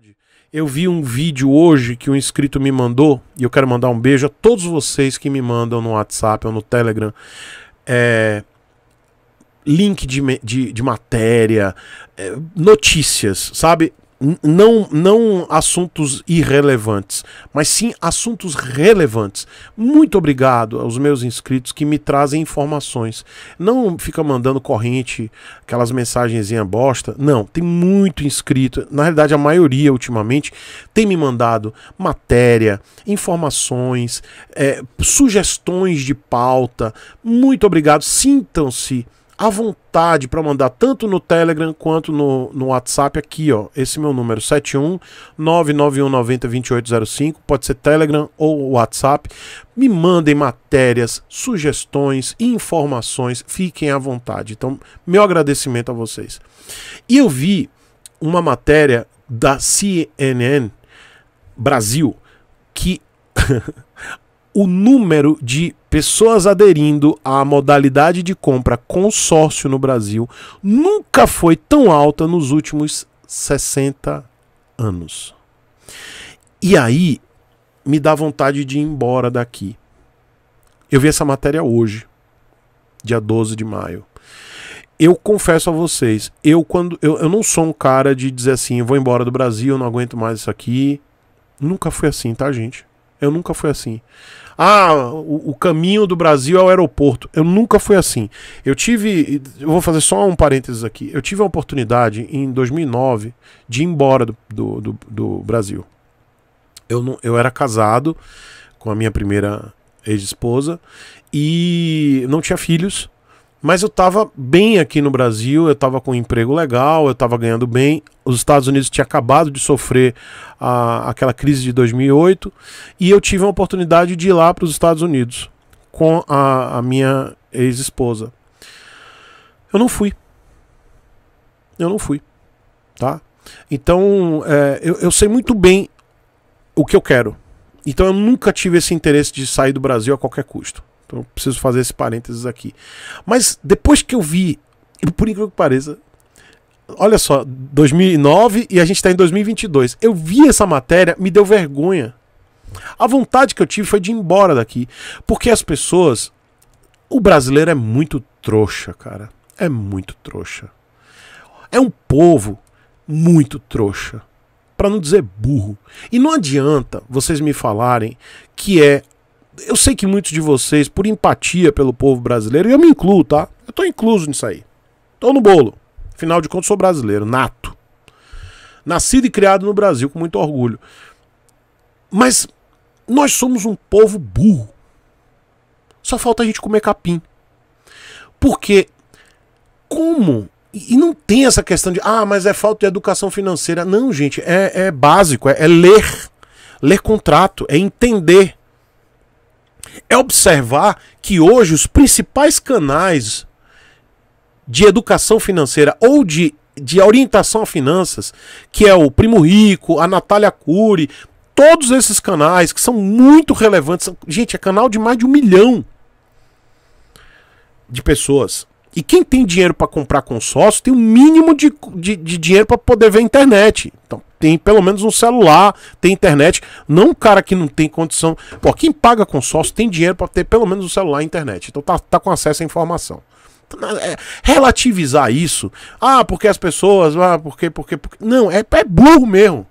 verdade. Eu vi um vídeo hoje que um inscrito me mandou, e eu quero mandar um beijo a todos vocês que me mandam no WhatsApp ou no Telegram. É, link de, de, de matéria, é, notícias, sabe? não, não assuntos irrelevantes, mas sim assuntos relevantes. Muito obrigado aos meus inscritos que me trazem informações. Não fica mandando corrente, aquelas em bosta. Não, tem muito inscrito. Na realidade, a maioria ultimamente tem me mandado matéria, informações, é, sugestões de pauta. Muito obrigado. Sintam-se à vontade para mandar tanto no Telegram quanto no, no WhatsApp aqui, ó. Esse meu número, 71 991902805, pode ser Telegram ou WhatsApp. Me mandem matérias, sugestões, informações, fiquem à vontade. Então, meu agradecimento a vocês. E eu vi uma matéria da CNN Brasil que o número de pessoas aderindo à modalidade de compra consórcio no Brasil nunca foi tão alta nos últimos 60 anos. E aí me dá vontade de ir embora daqui. Eu vi essa matéria hoje, dia 12 de maio. Eu confesso a vocês, eu quando eu, eu não sou um cara de dizer assim, eu vou embora do Brasil, não aguento mais isso aqui. Nunca foi assim, tá, gente? Eu nunca fui assim. Ah, o, o, caminho do Brasil ao é aeroporto. Eu nunca fui assim. Eu tive. Eu vou fazer só um parênteses aqui. Eu tive a oportunidade em 2009 de ir embora do, do, do, do Brasil. Eu, não, eu era casado com a minha primeira ex-esposa e não tinha filhos. Mas eu estava bem aqui no Brasil, eu estava com um emprego legal, eu estava ganhando bem. Os Estados Unidos tinham acabado de sofrer a, aquela crise de 2008 e eu tive a oportunidade de ir lá para os Estados Unidos com a, a minha ex-esposa. Eu não fui. Eu não fui. Tá? Então, é, eu, eu sei muito bem o que eu quero. Então, eu nunca tive esse interesse de sair do Brasil a qualquer custo. Então eu preciso fazer esse parênteses aqui. Mas depois que eu vi, por incrível que pareça, olha só, 2009 e a gente está em 2022. Eu vi essa matéria, me deu vergonha. A vontade que eu tive foi de ir embora daqui, porque as pessoas, o brasileiro é muito trouxa, cara. É muito trouxa. É um povo muito trouxa, para não dizer burro. E não adianta vocês me falarem que é eu sei que muitos de vocês, por empatia pelo povo brasileiro, e eu me incluo, tá? Eu tô incluso nisso aí. Tô no bolo. Afinal de contas, sou brasileiro, nato. Nascido e criado no Brasil, com muito orgulho. Mas nós somos um povo burro. Só falta a gente comer capim. Porque como? E não tem essa questão de, ah, mas é falta de educação financeira. Não, gente, é, é básico, é, é ler. Ler contrato, é entender é observar que hoje os principais canais de educação financeira ou de, de orientação a finanças, que é o Primo Rico, a Natália Cury, todos esses canais que são muito relevantes. Gente, é canal de mais de um milhão de pessoas. E quem tem dinheiro para comprar consórcio tem o um mínimo de, de, de dinheiro para poder ver a internet. Então, tem pelo menos um celular, tem internet. Não um cara que não tem condição. Pô, quem paga consórcio tem dinheiro para ter pelo menos um celular e internet. Então tá, tá com acesso à informação. Então, é, relativizar isso. Ah, porque as pessoas. Ah, porque, porque, porque. Não, é, é burro mesmo.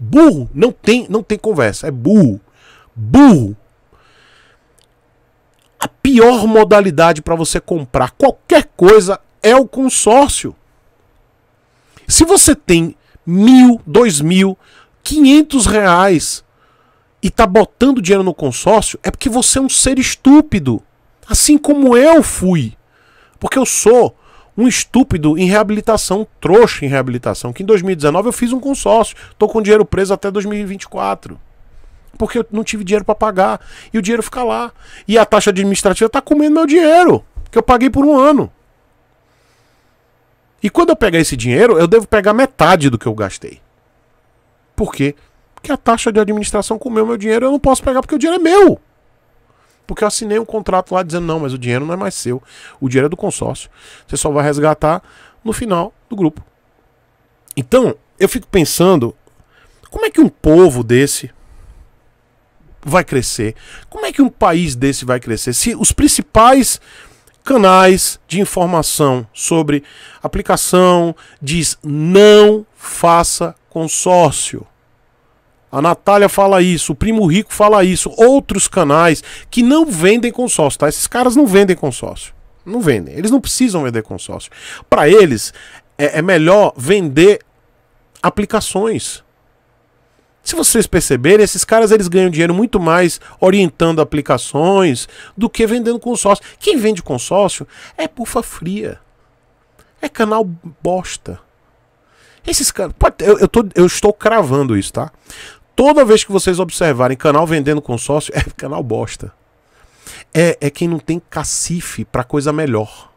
Burro. Não tem, não tem conversa. É burro. Burro. A pior modalidade para você comprar qualquer coisa é o consórcio. Se você tem mil, dois mil, quinhentos reais e tá botando dinheiro no consórcio, é porque você é um ser estúpido. Assim como eu fui. Porque eu sou um estúpido em reabilitação, um trouxa em reabilitação, que em 2019 eu fiz um consórcio, tô com dinheiro preso até 2024. Porque eu não tive dinheiro para pagar e o dinheiro fica lá. E a taxa administrativa tá comendo meu dinheiro, que eu paguei por um ano. E quando eu pegar esse dinheiro, eu devo pegar metade do que eu gastei. Por quê? Porque a taxa de administração comeu meu dinheiro, eu não posso pegar porque o dinheiro é meu. Porque eu assinei um contrato lá dizendo: não, mas o dinheiro não é mais seu. O dinheiro é do consórcio. Você só vai resgatar no final do grupo. Então, eu fico pensando: como é que um povo desse vai crescer? Como é que um país desse vai crescer? Se os principais canais de informação sobre aplicação, diz não faça consórcio. A Natália fala isso, o Primo Rico fala isso, outros canais que não vendem consórcio, tá? Esses caras não vendem consórcio. Não vendem. Eles não precisam vender consórcio. Para eles, é, é melhor vender aplicações. Se vocês perceberem, esses caras eles ganham dinheiro muito mais orientando aplicações do que vendendo consórcio. Quem vende consórcio é pufa fria. É canal bosta. Esses caras. Eu, eu, eu estou cravando isso, tá? Toda vez que vocês observarem canal vendendo consórcio, é canal bosta. É, é quem não tem cacife para coisa melhor.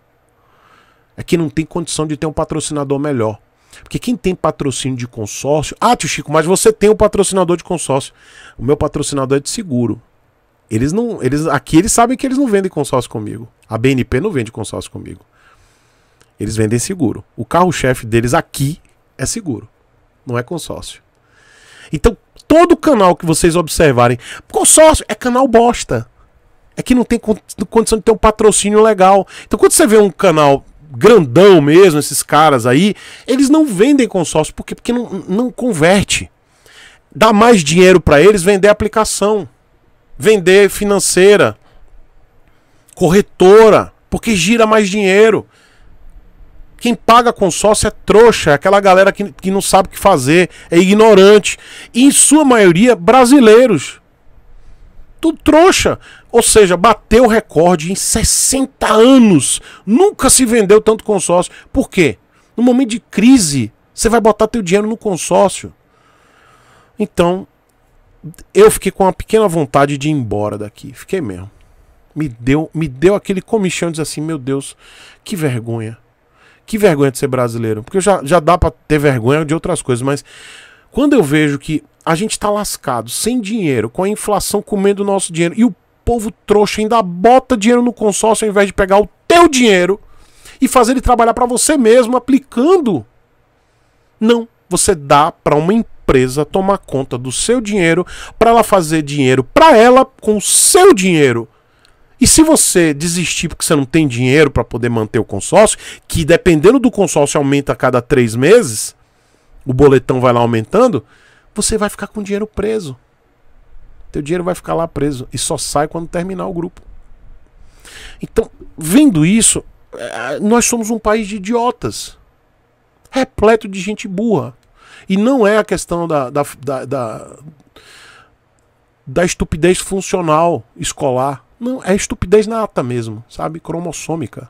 É quem não tem condição de ter um patrocinador melhor. Porque quem tem patrocínio de consórcio. Ah, tio Chico, mas você tem um patrocinador de consórcio. O meu patrocinador é de seguro. Eles não. Eles, aqui eles sabem que eles não vendem consórcio comigo. A BNP não vende consórcio comigo. Eles vendem seguro. O carro-chefe deles aqui é seguro. Não é consórcio. Então, todo canal que vocês observarem, consórcio é canal bosta. É que não tem condição de ter um patrocínio legal. Então, quando você vê um canal grandão mesmo, esses caras aí, eles não vendem consórcio porque, porque não, não converte. Dá mais dinheiro para eles vender aplicação, vender financeira, corretora, porque gira mais dinheiro. Quem paga consórcio é trouxa, é aquela galera que, que não sabe o que fazer, é ignorante. E em sua maioria, brasileiros tudo trouxa. Ou seja, bateu o recorde em 60 anos. Nunca se vendeu tanto consórcio. Por quê? No momento de crise, você vai botar teu dinheiro no consórcio. Então, eu fiquei com uma pequena vontade de ir embora daqui. Fiquei mesmo. Me deu, me deu aquele comichão de assim, meu Deus, que vergonha. Que vergonha de ser brasileiro. Porque já, já dá para ter vergonha de outras coisas, mas quando eu vejo que a gente está lascado, sem dinheiro, com a inflação comendo o nosso dinheiro, e o povo trouxa ainda bota dinheiro no consórcio ao invés de pegar o teu dinheiro e fazer ele trabalhar para você mesmo, aplicando. Não, você dá para uma empresa tomar conta do seu dinheiro, para ela fazer dinheiro para ela com o seu dinheiro. E se você desistir porque você não tem dinheiro para poder manter o consórcio, que dependendo do consórcio aumenta a cada três meses, o boletão vai lá aumentando, você vai ficar com dinheiro preso. Teu dinheiro vai ficar lá preso e só sai quando terminar o grupo. Então, vendo isso, é, nós somos um país de idiotas, repleto de gente burra. E não é a questão da, da, da, da, da estupidez funcional escolar. Não, é estupidez nata mesmo, sabe? Cromossômica.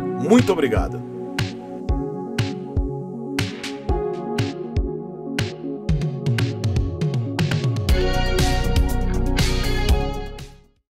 Muito obrigado.